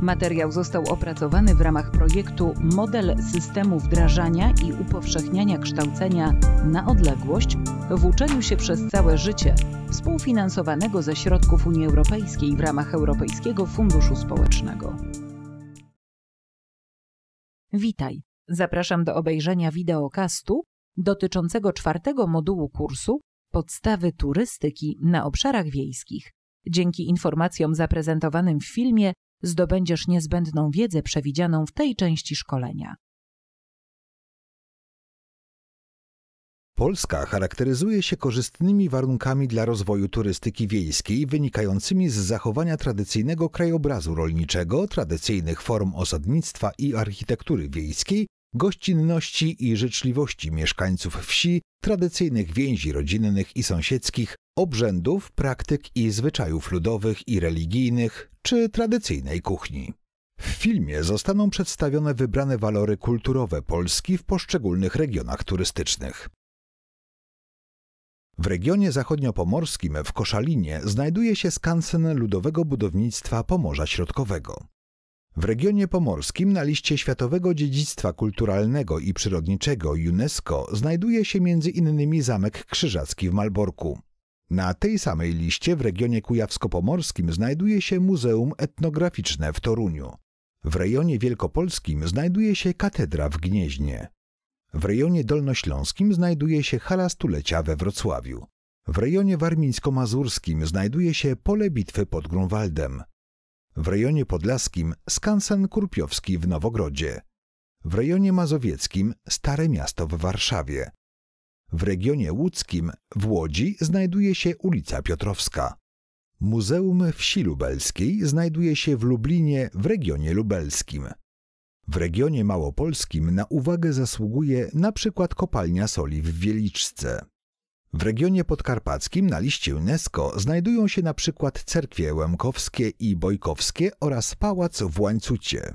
Materiał został opracowany w ramach projektu Model systemu wdrażania i upowszechniania kształcenia na odległość w uczeniu się przez całe życie, współfinansowanego ze środków Unii Europejskiej w ramach Europejskiego Funduszu Społecznego. Witaj. Zapraszam do obejrzenia wideokastu dotyczącego czwartego modułu kursu Podstawy turystyki na obszarach wiejskich. Dzięki informacjom zaprezentowanym w filmie zdobędziesz niezbędną wiedzę przewidzianą w tej części szkolenia. Polska charakteryzuje się korzystnymi warunkami dla rozwoju turystyki wiejskiej wynikającymi z zachowania tradycyjnego krajobrazu rolniczego, tradycyjnych form osadnictwa i architektury wiejskiej, gościnności i życzliwości mieszkańców wsi, tradycyjnych więzi rodzinnych i sąsiedzkich, obrzędów, praktyk i zwyczajów ludowych i religijnych, czy tradycyjnej kuchni. W filmie zostaną przedstawione wybrane walory kulturowe Polski w poszczególnych regionach turystycznych. W regionie zachodniopomorskim w Koszalinie znajduje się skansen ludowego budownictwa Pomorza Środkowego. W regionie pomorskim na liście Światowego Dziedzictwa Kulturalnego i Przyrodniczego UNESCO znajduje się m.in. Zamek Krzyżacki w Malborku. Na tej samej liście w regionie kujawsko-pomorskim znajduje się Muzeum Etnograficzne w Toruniu. W rejonie wielkopolskim znajduje się katedra w Gnieźnie. W rejonie dolnośląskim znajduje się Hala Stulecia we Wrocławiu. W rejonie warmińsko-mazurskim znajduje się Pole Bitwy pod Grunwaldem. W rejonie podlaskim skansen Kurpiowski w Nowogrodzie. W rejonie mazowieckim Stare Miasto w Warszawie. W regionie łódzkim w Łodzi znajduje się ulica Piotrowska. Muzeum Wsi Lubelskiej znajduje się w Lublinie w regionie lubelskim. W regionie małopolskim na uwagę zasługuje na przykład kopalnia soli w Wieliczce. W regionie podkarpackim na liście UNESCO znajdują się na przykład cerkwie łemkowskie i bojkowskie oraz pałac w Łańcucie.